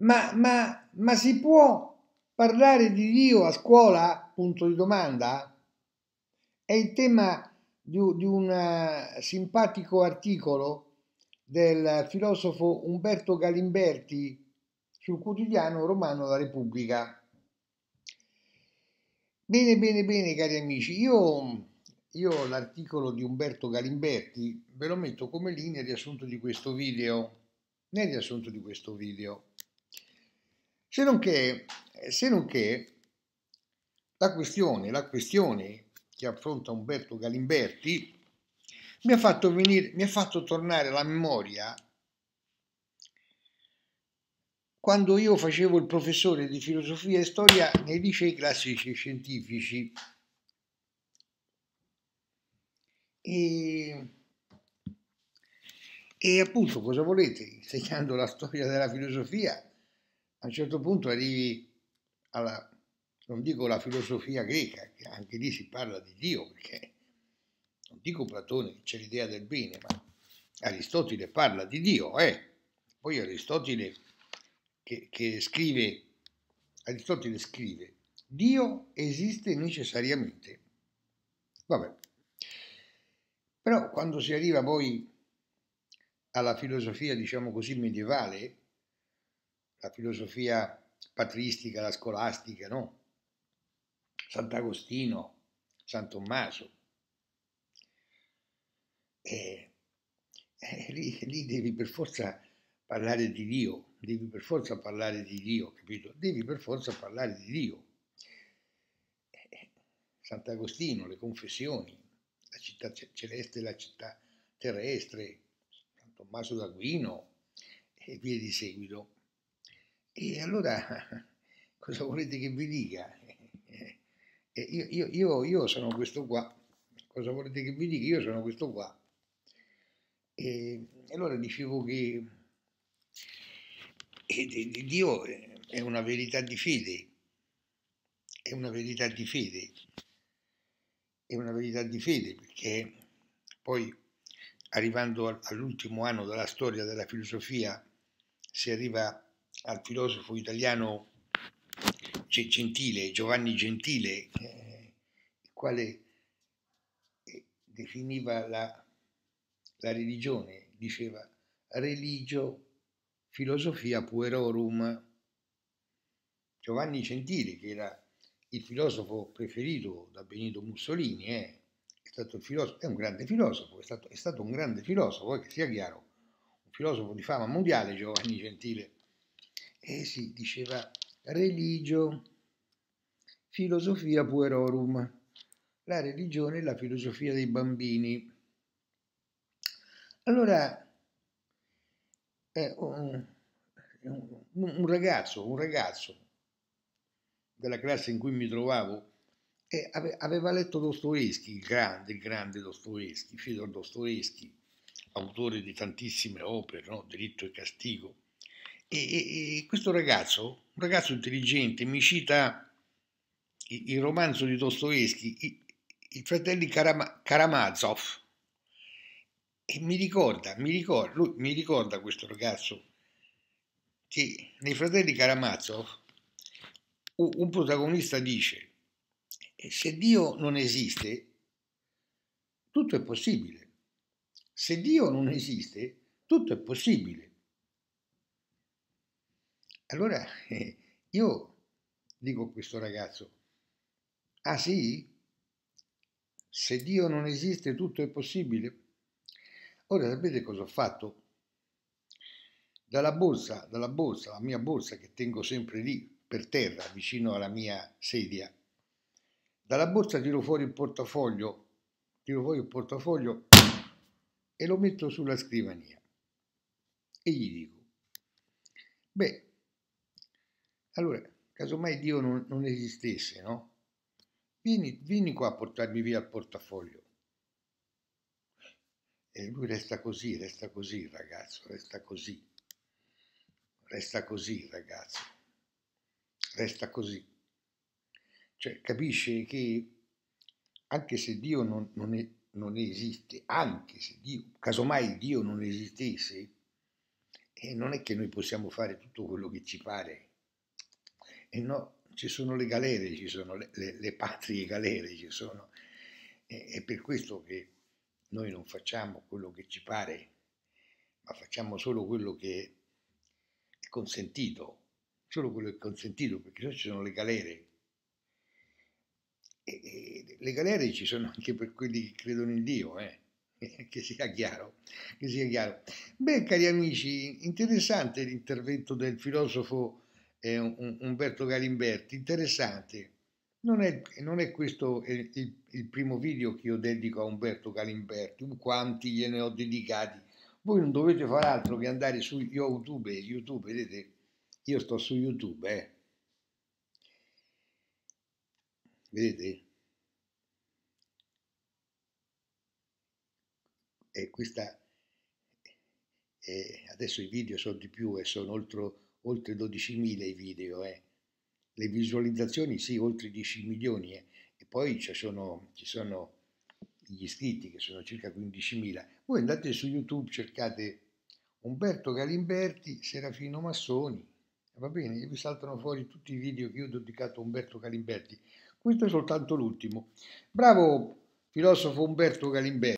Ma, ma, ma si può parlare di Dio a scuola? Punto di domanda. È il tema di, di un eh, simpatico articolo del filosofo Umberto Galimberti sul quotidiano romano La Repubblica. Bene, bene, bene, cari amici, io, io l'articolo di Umberto Galimberti ve lo metto come lì nel riassunto di questo video. Nel riassunto di questo video. Se non che, eh, se non che la, questione, la questione che affronta Umberto Galimberti mi ha fatto, venire, mi ha fatto tornare alla memoria quando io facevo il professore di filosofia e storia nei licei classici e scientifici. E, e appunto, cosa volete? Insegnando la storia della filosofia a un certo punto arrivi alla, non dico la filosofia greca, che anche lì si parla di Dio, perché non dico Platone c'è l'idea del bene, ma Aristotele parla di Dio, eh? poi Aristotele che, che scrive, Aristotele scrive, Dio esiste necessariamente. Vabbè. Però quando si arriva poi alla filosofia, diciamo così, medievale, la filosofia patristica, la scolastica, no? Sant'Agostino, San Tommaso. E, e lì, lì devi per forza parlare di Dio, devi per forza parlare di Dio, capito? Devi per forza parlare di Dio. Sant'Agostino, le confessioni, la città celeste la città terrestre, San Tommaso d'Aquino e via di seguito. E allora cosa volete che vi dica? Eh, io, io, io, io, sono questo qua, cosa volete che vi dica? Io sono questo qua. E, allora dicevo che Dio è una verità di fede, è una verità di fede, è una verità di fede perché poi arrivando all'ultimo anno della storia della filosofia si arriva a al filosofo italiano Gentile, Giovanni Gentile, eh, il quale eh, definiva la, la religione, diceva religio filosofia puerorum. Giovanni Gentile, che era il filosofo preferito da Benito Mussolini, eh, è, stato filosofo, è un grande filosofo, è stato, è stato un grande filosofo, eh, che sia chiaro, un filosofo di fama mondiale Giovanni Gentile e si diceva religio, filosofia puerorum, la religione e la filosofia dei bambini. Allora, eh, un, un, ragazzo, un ragazzo della classe in cui mi trovavo, eh, aveva letto Dostoevsky, il grande, il grande Dostoevsky, Fidor Dostoevsky, autore di tantissime opere, no? Diritto e Castigo, e, e, e questo ragazzo, un ragazzo intelligente, mi cita il, il romanzo di Dostoevsky, i, i fratelli Karama, Karamazov, e mi ricorda, mi ricorda, lui, mi ricorda questo ragazzo che nei fratelli Karamazov un protagonista dice se Dio non esiste tutto è possibile se Dio non esiste tutto è possibile allora eh, io dico a questo ragazzo, ah sì? Se Dio non esiste tutto è possibile? Ora sapete cosa ho fatto? Dalla borsa, dalla borsa, la mia borsa che tengo sempre lì, per terra, vicino alla mia sedia, dalla borsa tiro fuori il portafoglio, tiro fuori il portafoglio e lo metto sulla scrivania e gli dico, beh, allora, casomai Dio non, non esistesse, no? Vieni, vieni qua a portarmi via il portafoglio. E lui resta così, resta così il ragazzo, resta così. Resta così il ragazzo. Resta così. Cioè, capisce che anche se Dio non, non, è, non esiste, anche se Dio, casomai Dio non esistesse, eh, non è che noi possiamo fare tutto quello che ci pare. E no, ci sono le galere, ci sono le, le, le patrie galere, ci sono. E, è per questo che noi non facciamo quello che ci pare, ma facciamo solo quello che è consentito, solo quello che è consentito, perché se no ci sono le galere. E, e, le galere ci sono anche per quelli che credono in Dio, eh? che sia chiaro, che sia chiaro. Beh, cari amici, interessante l'intervento del filosofo eh, Umberto Galimberti, interessante. Non è, non è questo il, il, il, primo video che io dedico a Umberto Galimberti, quanti gliene ho dedicati. Voi non dovete fare altro che andare su YouTube, YouTube, vedete, io sto su YouTube, eh. Vedete? E questa... E eh, adesso i video sono di più e sono oltre oltre 12.000 i video, eh. le visualizzazioni sì, oltre 10 milioni, eh. e poi ci sono, ci sono gli iscritti che sono circa 15.000. Voi andate su YouTube, cercate Umberto Galimberti, Serafino Massoni, va bene, e vi saltano fuori tutti i video che io ho dedicato a Umberto Galimberti. Questo è soltanto l'ultimo. Bravo filosofo Umberto Galimberti.